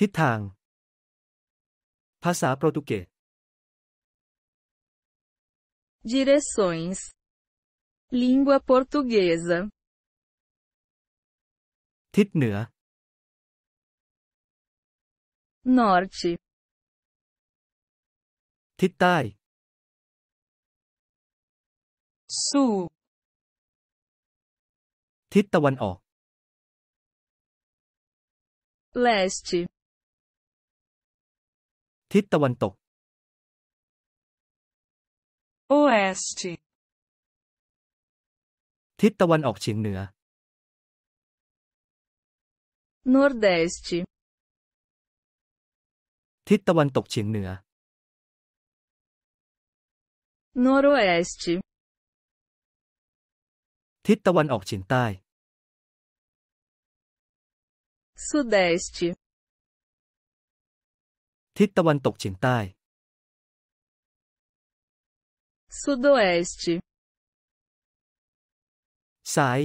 ทิศทางภาษาโปรตุเกส direções língua portuguesa ทิศเหนือ norte ทิศใต้ sul ทิศตะวันออก leste ทิศตะวันตก oeste ทิศตะวันออกเฉียงเหนือ nordeste ทิศตะวันตกเฉียงเหนือ noroeste ทิศตะวันออกเฉียงใต้ sudeste ทิศตะวันตกเฉียงใต้ sudoeste ซ้าย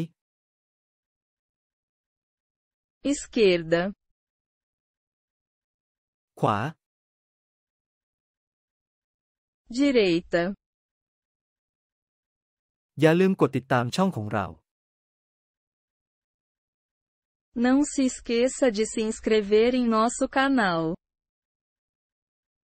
esquerda ขวา direita อย่าลืมกดติดตามช่องของเรา Não se esqueça de se inscrever em nosso canal.